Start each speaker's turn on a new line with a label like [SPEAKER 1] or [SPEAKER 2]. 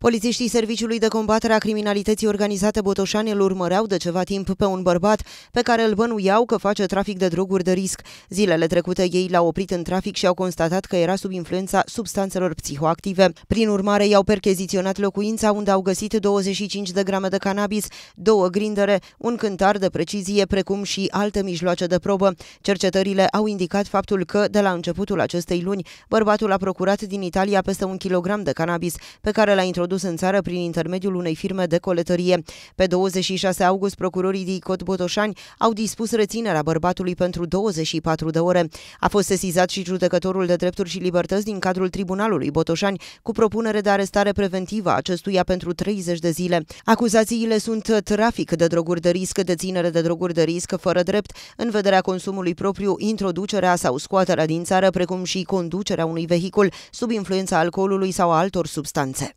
[SPEAKER 1] Polițiștii Serviciului de Combatere a Criminalității Organizate Botoșani îl urmăreau de ceva timp pe un bărbat pe care îl bănuiau că face trafic de droguri de risc. Zilele trecute ei l-au oprit în trafic și au constatat că era sub influența substanțelor psihoactive. Prin urmare, i-au percheziționat locuința unde au găsit 25 de grame de cannabis, două grindere, un cântar de precizie, precum și alte mijloace de probă. Cercetările au indicat faptul că, de la începutul acestei luni, bărbatul a procurat din Italia peste un kilogram de cannabis, pe care l-a introdus produs în țară prin intermediul unei firme de coletărie. Pe 26 august, procurorii din Cot Botoșani au dispus reținerea bărbatului pentru 24 de ore. A fost sesizat și judecătorul de drepturi și libertăți din cadrul Tribunalului Botoșani cu propunere de arestare preventivă a acestuia pentru 30 de zile. Acuzațiile sunt trafic de droguri de risc, deținere de droguri de risc fără drept, în vederea consumului propriu, introducerea sau scoaterea din țară, precum și conducerea unui vehicul sub influența alcoolului sau a altor substanțe.